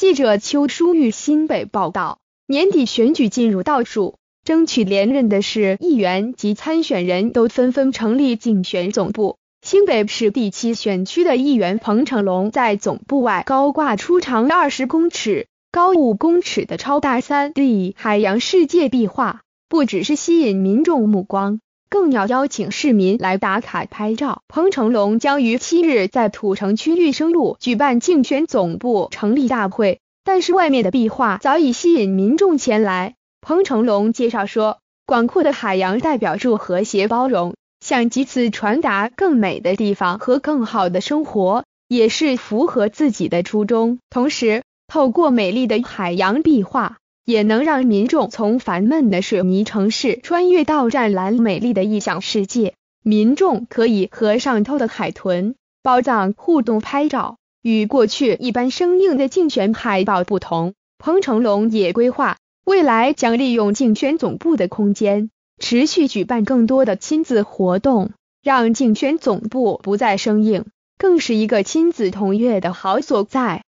记者邱淑玉新北报道，年底选举进入倒数，争取连任的市议员及参选人都纷纷成立竞选总部。新北市第七选区的议员彭成龙在总部外高挂出长二十公尺、高五公尺的超大三 D 海洋世界壁画，不只是吸引民众目光。更要邀请市民来打卡拍照。彭成龙将于七日在土城区玉生路举办竞选总部成立大会，但是外面的壁画早已吸引民众前来。彭成龙介绍说，广阔的海洋代表住和谐包容，想借此传达更美的地方和更好的生活，也是符合自己的初衷。同时，透过美丽的海洋壁画。也能让民众从烦闷的水泥城市穿越到湛蓝美丽的异想世界。民众可以和上头的海豚、宝藏互动拍照。与过去一般生硬的竞选海报不同，彭成龙也规划未来将利用竞选总部的空间，持续举办更多的亲子活动，让竞选总部不再生硬，更是一个亲子同乐的好所在。